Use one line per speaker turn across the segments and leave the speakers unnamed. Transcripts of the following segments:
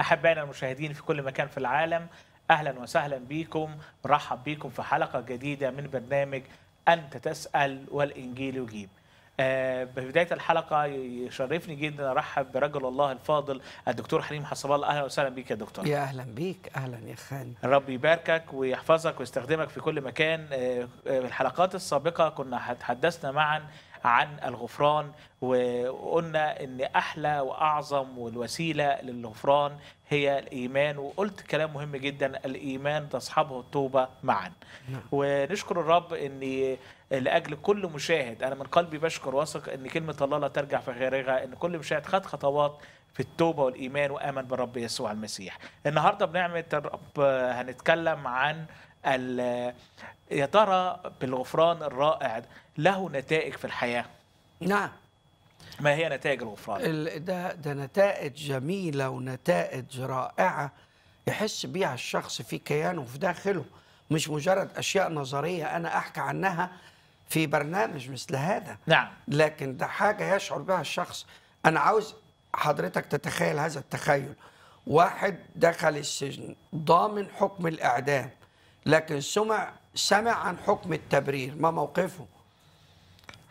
أحبائنا المشاهدين في كل مكان في العالم أهلا وسهلا بكم رحب بكم في حلقة جديدة من برنامج أنت تسأل والإنجيل يجيب آه، ببداية الحلقة يشرفني جدا أرحب برجل الله الفاضل الدكتور حليم حصب الله أهلا وسهلا بيك يا دكتور يا أهلا
بيك أهلا يا خالد
ربي يباركك ويحفظك ويستخدمك في كل مكان آه، آه، في الحلقات السابقة كنا تحدثنا معا عن الغفران وقلنا ان احلى واعظم والوسيله للغفران هي الايمان وقلت كلام مهم جدا الايمان تصحبه التوبه معا نعم. ونشكر الرب ان لاجل كل مشاهد انا من قلبي بشكر واثق ان كلمه الله لا ترجع في غيرها ان كل مشاهد خد خطوات في التوبة والإيمان وآمن بالرب يسوع المسيح النهاردة بنعمة الرب آه، هنتكلم عن يا ترى بالغفران الرائع له نتائج في الحياه نعم ما هي نتائج الغفران
ده ده نتائج جميله ونتائج رائعه يحس بيها الشخص في كيانه وفي داخله مش مجرد اشياء نظريه انا احكي عنها في برنامج مثل هذا نعم لكن ده حاجه يشعر بها الشخص انا عاوز حضرتك تتخيل هذا التخيل واحد دخل السجن ضامن حكم الاعدام لكن سمع سمع عن حكم التبرير ما موقفه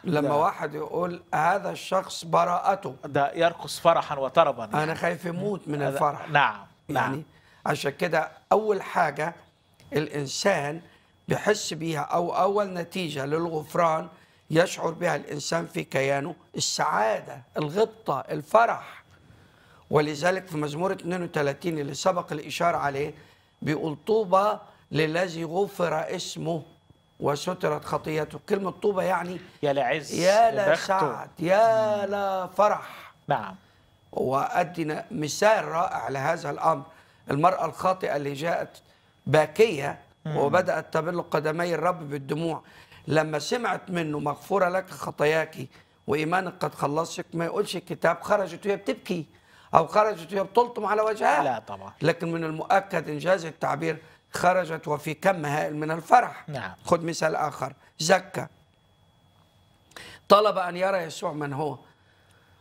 لما ده. واحد يقول هذا الشخص براءته ده يرقص فرحا وطربا يعني. انا خايف يموت من الفرح نعم, نعم. يعني نعم. عشان كده اول حاجه الانسان بيحس بيها او اول نتيجه للغفران يشعر بها الانسان في كيانه السعاده الغبطه الفرح ولذلك في مزمور 32 اللي سبق الاشاره عليه بيقول طوبى للذي غفر اسمه وسترت خطيته كلمة طوبة يعني يا لعز يا لسعد يا لفرح نعم وأدنا مثال رائع لهذا الأمر المرأة الخاطئة اللي جاءت باكية وبدأت تبل قدمي الرب بالدموع لما سمعت منه مغفورة لك خطاياك وإيمانك قد خلصك ما يقولش الكتاب خرجت وهي بتبكي أو خرجت وهي بتلطم على وجهها لا طبعا لكن من المؤكد إنجاز التعبير خرجت وفي كم هائل من الفرح نعم. خذ مثال آخر زكا طلب أن يرى يسوع من هو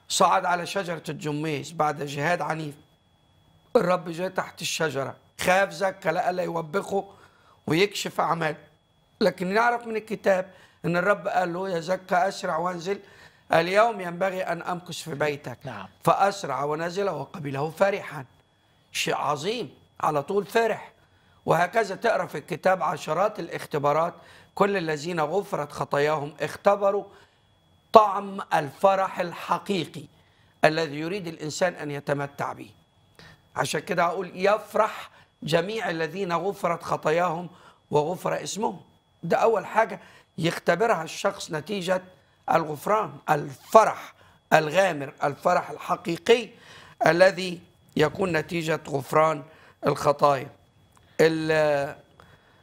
صعد على شجرة الجميز بعد جهاد عنيف الرب جاء تحت الشجرة خاف زكا لألا يوبخه ويكشف أعماله لكن نعرف من الكتاب أن الرب قال له يا زكا أسرع وانزل اليوم ينبغي أن أمكث في بيتك نعم. فأسرع ونزل وقبله فرحا شيء عظيم على طول فرح وهكذا تقرا في الكتاب عشرات الاختبارات كل الذين غفرت خطاياهم اختبروا طعم الفرح الحقيقي الذي يريد الانسان ان يتمتع به عشان كده اقول يفرح جميع الذين غفرت خطاياهم وغفر اسمهم ده اول حاجه يختبرها الشخص نتيجه الغفران الفرح الغامر الفرح الحقيقي الذي يكون نتيجه غفران الخطايا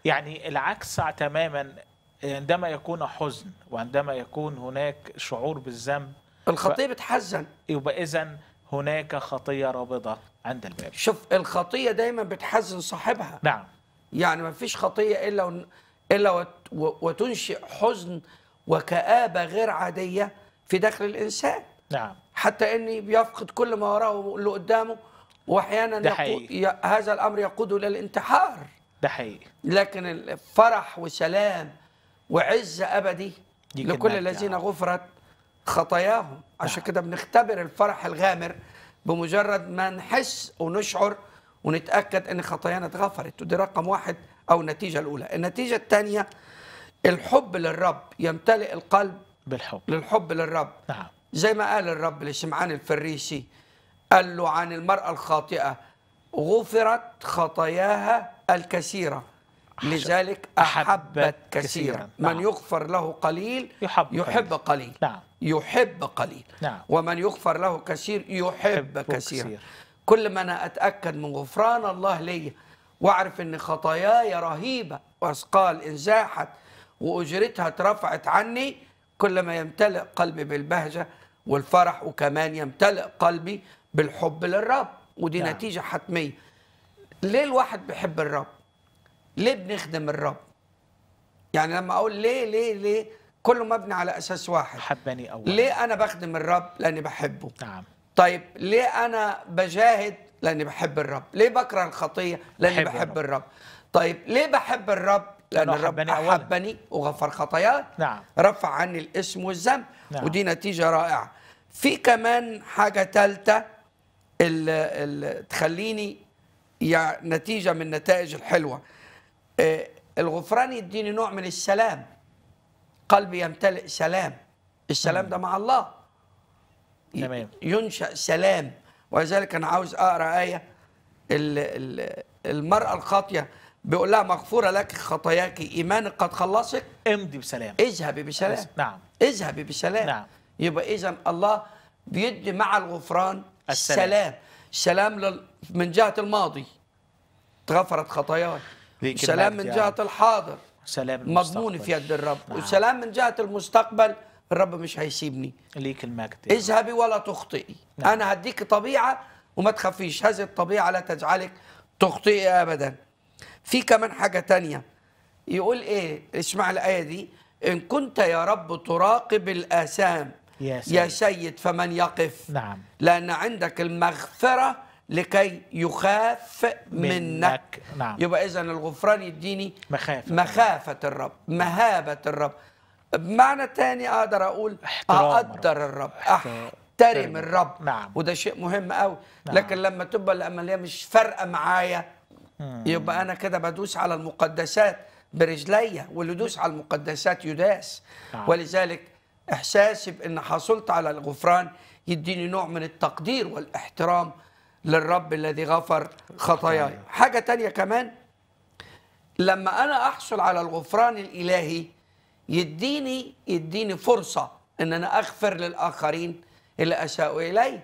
يعني
العكس تماما عندما يكون حزن وعندما يكون هناك شعور بالذنب الخطيه بتحزن يبقى اذا هناك خطيه رابضه عند
الباب شوف الخطيه دايما بتحزن صاحبها نعم يعني ما فيش خطيه الا الا وتنشئ حزن وكآبه غير عاديه في داخل الانسان نعم حتى اني بيفقد كل ما وراه واللي قدامه واحيانا هذا الامر يقود الى الانتحار ده حقيقي لكن الفرح وسلام وعز ابدي لكل الذين يعني. غفرت خطاياهم عشان نعم. كده بنختبر الفرح الغامر بمجرد ما نحس ونشعر ونتاكد ان خطايانا اتغفرت ودي رقم واحد او النتيجه الاولى النتيجه الثانيه الحب للرب يمتلئ القلب بالحب للحب للرب نعم زي ما قال الرب لشمعان الفريسي قال له عن المرأة الخاطئة غفرت خطاياها الكثيرة لذلك أحبت كثيرا من نعم. يغفر له قليل يحب, يحب قليل نعم. يحب قليل نعم. ومن يغفر له كثير يحب كثيرا كثير. كل ما أنا أتأكد من غفران الله ليا وأعرف أن خطاياي رهيبة وأثقال انزاحت وأجرتها اترفعت عني كل ما يمتلئ قلبي بالبهجة والفرح وكمان يمتلئ قلبي بالحب للرب ودي نعم. نتيجه حتميه ليه الواحد بيحب الرب ليه بنخدم الرب يعني لما اقول ليه ليه ليه كله مبني على اساس واحد حبني اول ليه انا بخدم الرب لاني بحبه نعم طيب ليه انا بجاهد لاني بحب الرب ليه بكره الخطيه لاني بحب, بحب الرب. الرب طيب ليه بحب الرب لان الرب احبني وغفر خطاياي نعم رفع عني الاسم والذنب نعم. ودي نتيجه رائعه في كمان حاجه ثالثه ال ال تخليني يعني نتيجه من النتائج الحلوه آه، الغفران يديني نوع من السلام قلبي يمتلئ سلام السلام ده مع الله تمام ينشا سلام ولذلك انا عاوز اقرا ايه المراه الخاطيه بيقول لها مغفوره لك خطاياك ايمانك قد خلصك امضي بسلام اذهبي بسلام نعم اذهبي بسلام نعم يبقى اذا الله بيدي مع الغفران السلام السلام, لل... من جهة الماضي تغفرت خطاياي سلام من جهة الحاضر سلام مضمون في يد الرب نعم. وسلام من جهة المستقبل الرب مش هيسيبني ليك المجد اذهبي ولا تخطئي نعم. أنا هديك طبيعة وما تخافيش هذه الطبيعة لا تجعلك تخطئي أبدا في كمان حاجة تانية يقول إيه اسمع الآية دي إن كنت يا رب تراقب الآثام يا سيد, يا سيد فمن يقف نعم لأن عندك المغفرة لكي يخاف منك, منك. نعم. يبقى إذا الغفران يديني مخافة, مخافة الرب مهابة الرب بمعنى تاني أقدر أقول أقدر الرب أحترم, الرب نعم. وده شيء مهم قوي نعم. لكن لما تبقى الأملية مش فارقة معايا يبقى أنا كده بدوس على المقدسات برجليا واللي يدوس على المقدسات يداس نعم. ولذلك إحساسي بأن حصلت على الغفران يديني نوع من التقدير والاحترام للرب الذي غفر خطاياي حاجة تانية كمان لما أنا أحصل على الغفران الإلهي يديني يديني فرصة أن أنا أغفر للآخرين اللي أساءوا إلي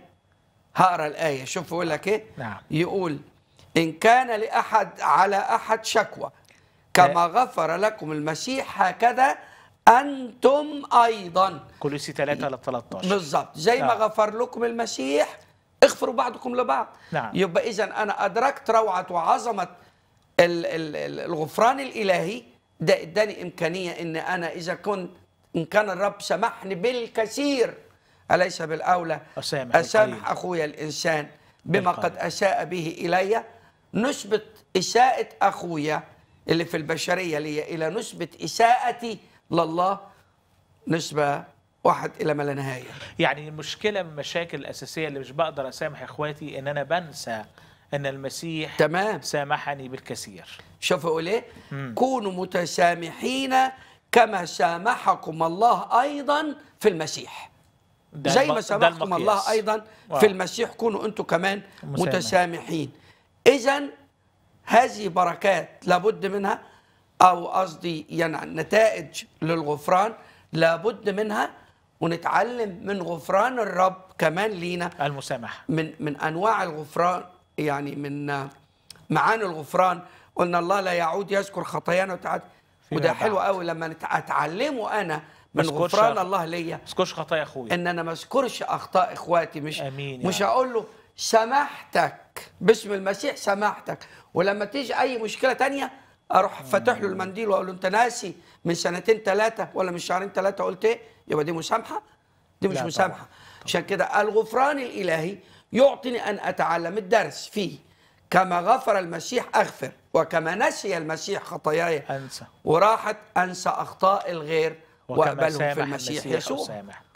هقرأ الآية شوف يقول لك إيه نعم. يقول إن كان لأحد على أحد شكوى كما إيه؟ غفر لكم المسيح هكذا أنتم أيضا كولوسي 3 ل 13 بالظبط زي نعم. ما غفر لكم المسيح اغفروا بعضكم لبعض نعم. يبقى إذا أنا أدركت روعة وعظمة الغفران الإلهي ده إداني إمكانية إن أنا إذا كنت إن كان الرب سمحني بالكثير أليس بالأولى أسامح, أسامح أخويا الإنسان بما قد أساء به إلي نسبة إساءة أخويا اللي في البشرية لي إلى نسبة إساءتي لله نسبة واحد إلى ما لا
نهاية يعني المشكلة من المشاكل الأساسية اللي مش بقدر أسامح إخواتي إن أنا بنسى
أن المسيح تمام سامحني بالكثير شوفوا أقول إيه؟ كونوا متسامحين كما سامحكم الله أيضا في المسيح زي ما سامحكم الله أيضا في المسيح كونوا أنتم كمان متسامحين إذا هذه بركات لابد منها او قصدي يعني نتائج للغفران لابد منها ونتعلم من غفران الرب كمان لينا المسامحه من من انواع الغفران يعني من معاني الغفران قلنا الله لا يعود يذكر خطايانا وتعاد وده حلو قوي لما اتعلمه انا من غفران الله ليا ما اذكرش خطايا اخويا ان انا ما اذكرش اخطاء اخواتي مش أمين مش هقول له سامحتك باسم المسيح سامحتك ولما تيجي اي مشكله تانية اروح فاتح له المنديل واقول له انت ناسي من سنتين ثلاثه ولا من شهرين ثلاثه قلت ايه يبقى دي مسامحه
دي مش مسامحه
عشان كده الغفران الالهي يعطيني ان اتعلم الدرس فيه كما غفر المسيح اغفر وكما نسي المسيح خطاياي انسى وراحت انسى اخطاء الغير واقبلهم في المسيح, المسيح يسوع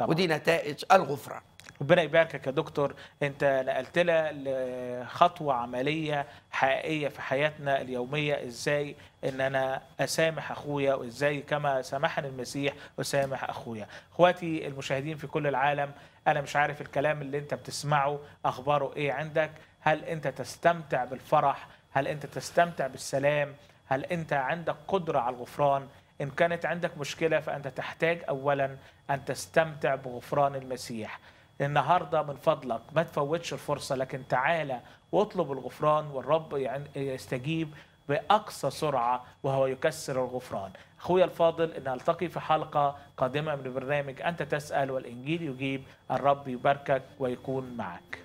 ودي
نتائج الغفران ربنا يباركك يا دكتور انت نقلت لنا لخطوه عمليه حقيقيه في حياتنا اليوميه ازاي ان انا اسامح اخويا وازاي كما سامحني المسيح اسامح اخويا اخواتي المشاهدين في كل العالم انا مش عارف الكلام اللي انت بتسمعه اخباره ايه عندك هل انت تستمتع بالفرح هل انت تستمتع بالسلام هل انت عندك قدره على الغفران ان كانت عندك مشكله فانت تحتاج اولا ان تستمتع بغفران المسيح النهارده من فضلك ما تفوتش الفرصه لكن تعالى واطلب الغفران والرب يعني يستجيب باقصى سرعه وهو يكسر الغفران. اخويا الفاضل ان التقي في حلقه قادمه من برنامج انت تسال والانجيل يجيب الرب يباركك ويكون معك.